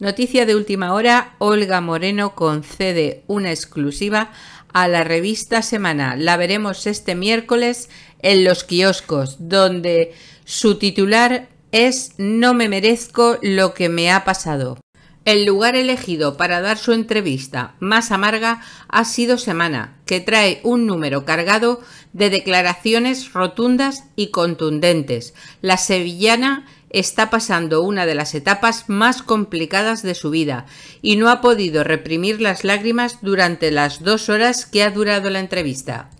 Noticia de última hora, Olga Moreno concede una exclusiva a la revista Semana. La veremos este miércoles en los kioscos, donde su titular es No me merezco lo que me ha pasado. El lugar elegido para dar su entrevista más amarga ha sido Semana, que trae un número cargado de declaraciones rotundas y contundentes. La sevillana está pasando una de las etapas más complicadas de su vida y no ha podido reprimir las lágrimas durante las dos horas que ha durado la entrevista.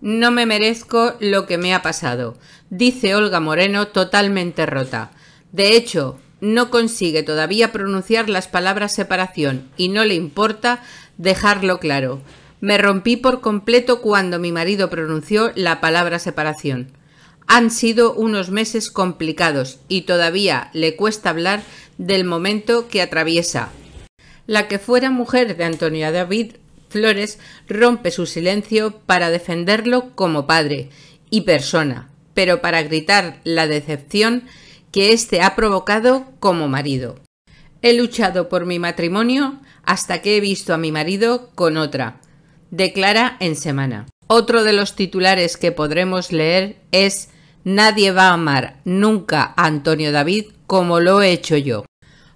No me merezco lo que me ha pasado, dice Olga Moreno totalmente rota. De hecho, no consigue todavía pronunciar las palabras separación y no le importa dejarlo claro. Me rompí por completo cuando mi marido pronunció la palabra separación. Han sido unos meses complicados y todavía le cuesta hablar del momento que atraviesa. La que fuera mujer de Antonio David Flores rompe su silencio para defenderlo como padre y persona, pero para gritar la decepción que éste ha provocado como marido. He luchado por mi matrimonio hasta que he visto a mi marido con otra, declara en semana. Otro de los titulares que podremos leer es Nadie va a amar nunca a Antonio David como lo he hecho yo.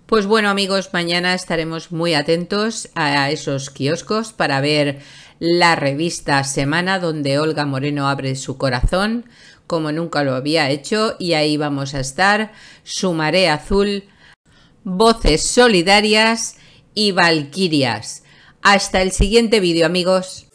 Pues bueno amigos, mañana estaremos muy atentos a esos kioscos para ver la revista Semana donde Olga Moreno abre su corazón como nunca lo había hecho y ahí vamos a estar su marea azul, voces solidarias y valquirias. Hasta el siguiente vídeo amigos.